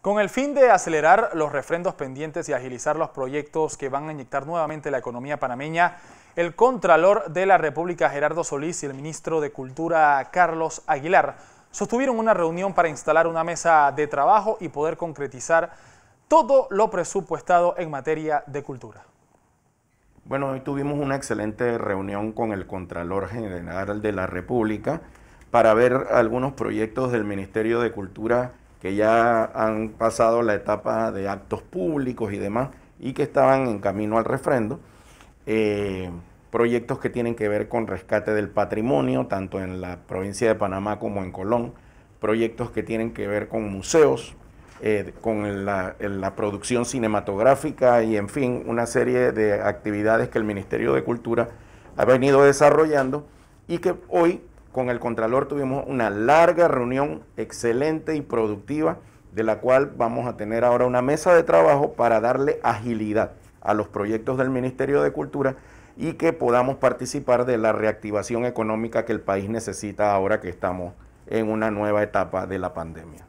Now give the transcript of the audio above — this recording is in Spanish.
Con el fin de acelerar los refrendos pendientes y agilizar los proyectos que van a inyectar nuevamente la economía panameña, el Contralor de la República Gerardo Solís y el Ministro de Cultura Carlos Aguilar sostuvieron una reunión para instalar una mesa de trabajo y poder concretizar todo lo presupuestado en materia de cultura. Bueno, hoy tuvimos una excelente reunión con el Contralor General de la República para ver algunos proyectos del Ministerio de Cultura que ya han pasado la etapa de actos públicos y demás, y que estaban en camino al refrendo, eh, proyectos que tienen que ver con rescate del patrimonio, tanto en la provincia de Panamá como en Colón, proyectos que tienen que ver con museos, eh, con la producción cinematográfica y, en fin, una serie de actividades que el Ministerio de Cultura ha venido desarrollando y que hoy con el Contralor tuvimos una larga reunión excelente y productiva, de la cual vamos a tener ahora una mesa de trabajo para darle agilidad a los proyectos del Ministerio de Cultura y que podamos participar de la reactivación económica que el país necesita ahora que estamos en una nueva etapa de la pandemia.